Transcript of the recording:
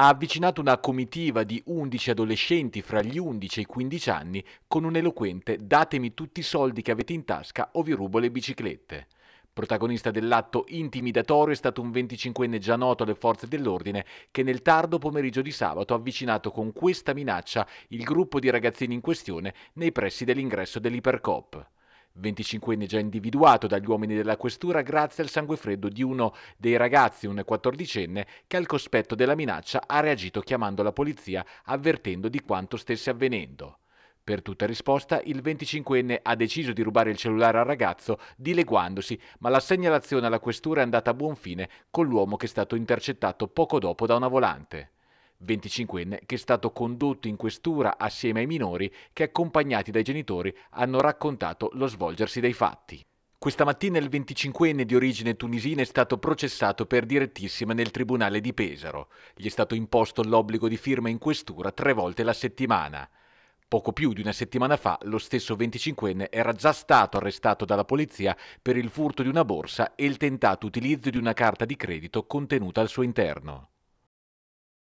ha avvicinato una comitiva di 11 adolescenti fra gli 11 e i 15 anni con un eloquente datemi tutti i soldi che avete in tasca o vi rubo le biciclette. Protagonista dell'atto intimidatorio è stato un 25enne già noto alle forze dell'ordine che nel tardo pomeriggio di sabato ha avvicinato con questa minaccia il gruppo di ragazzini in questione nei pressi dell'ingresso dell'Ipercop. 25enne già individuato dagli uomini della questura grazie al sangue freddo di uno dei ragazzi, un 14enne, che al cospetto della minaccia ha reagito chiamando la polizia avvertendo di quanto stesse avvenendo. Per tutta risposta, il 25enne ha deciso di rubare il cellulare al ragazzo, dileguandosi, ma la segnalazione alla questura è andata a buon fine con l'uomo che è stato intercettato poco dopo da una volante. 25enne, che è stato condotto in questura assieme ai minori che accompagnati dai genitori hanno raccontato lo svolgersi dei fatti. Questa mattina il 25enne di origine tunisina è stato processato per direttissima nel Tribunale di Pesaro. Gli è stato imposto l'obbligo di firma in questura tre volte la settimana. Poco più di una settimana fa lo stesso 25enne era già stato arrestato dalla polizia per il furto di una borsa e il tentato utilizzo di una carta di credito contenuta al suo interno.